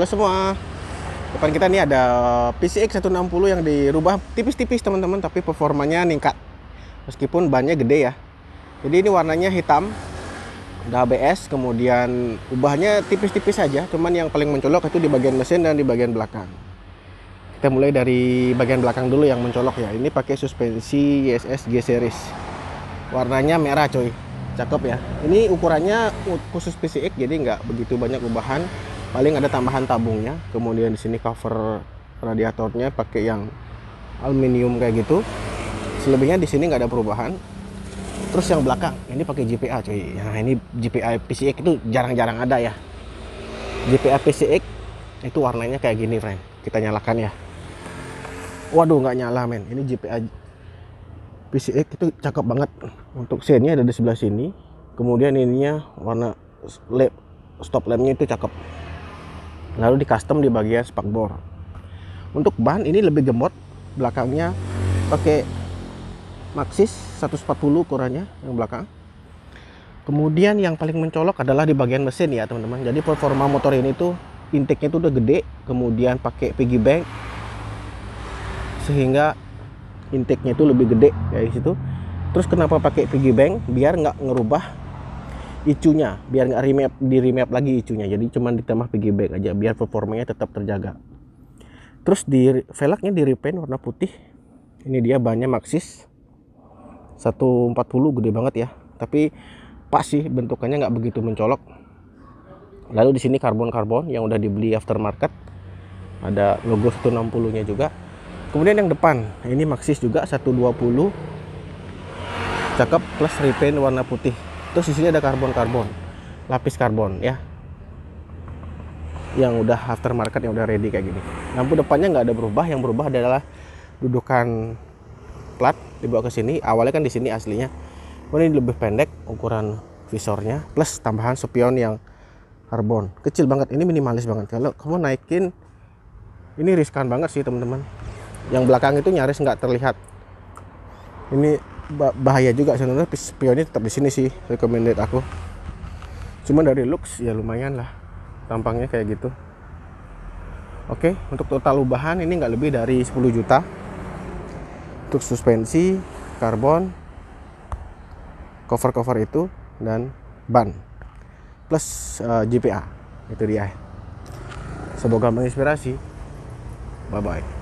Halo semua. Depan kita ini ada PCX 160 yang dirubah tipis-tipis teman-teman tapi performanya ningkat. Meskipun bannya gede ya. Jadi ini warnanya hitam. Ada ABS, kemudian ubahnya tipis-tipis saja, cuman yang paling mencolok itu di bagian mesin dan di bagian belakang. Kita mulai dari bagian belakang dulu yang mencolok ya. Ini pakai suspensi YSS G series. Warnanya merah coy. Cakep ya. Ini ukurannya khusus PCX jadi nggak begitu banyak ubahan paling ada tambahan tabungnya kemudian di sini cover radiatornya pakai yang aluminium kayak gitu selebihnya di sini nggak ada perubahan terus yang belakang ini pakai GPA cuy nah ini GPA PCX itu jarang-jarang ada ya GPA PCX itu warnanya kayak gini friend kita nyalakan ya waduh nggak nyala men ini GPA PCX itu cakep banget untuk seinnya ada di sebelah sini kemudian ininya warna lamp stop lampnya itu cakep lalu di custom di bagian spakbor untuk ban ini lebih gemot belakangnya pakai Maxis 140 ukurannya yang belakang kemudian yang paling mencolok adalah di bagian mesin ya teman-teman jadi performa motor ini tuh intake-nya tuh udah gede kemudian pakai piggy bank sehingga intake-nya itu lebih gede dari situ terus kenapa pakai piggy bank biar nggak ngerubah icunya biar nggak remap di remap lagi icunya jadi cuman ditambah piggyback aja biar performanya tetap terjaga terus di velgnya di repaint warna putih ini dia bannya Maxis 140 gede banget ya tapi pas sih bentukannya nggak begitu mencolok lalu di sini karbon karbon yang udah dibeli aftermarket ada logo 160 nya juga kemudian yang depan ini Maxis juga 120 cakep plus repaint warna putih terus di sini ada karbon-karbon lapis karbon ya yang udah aftermarket yang udah ready kayak gini lampu depannya nggak ada berubah yang berubah adalah dudukan plat dibawa ke sini awalnya kan di sini aslinya ini lebih pendek ukuran visornya plus tambahan spion yang karbon kecil banget ini minimalis banget kalau kamu naikin ini riskan banget sih teman-teman yang belakang itu nyaris nggak terlihat ini bahaya juga sebenarnya spionnya tetap di sini sih recommended aku cuman dari looks ya lumayan lah tampangnya kayak gitu oke untuk total ubahan ini nggak lebih dari 10 juta untuk suspensi karbon cover-cover itu dan ban plus uh, eh, GPA itu dia semoga menginspirasi bye bye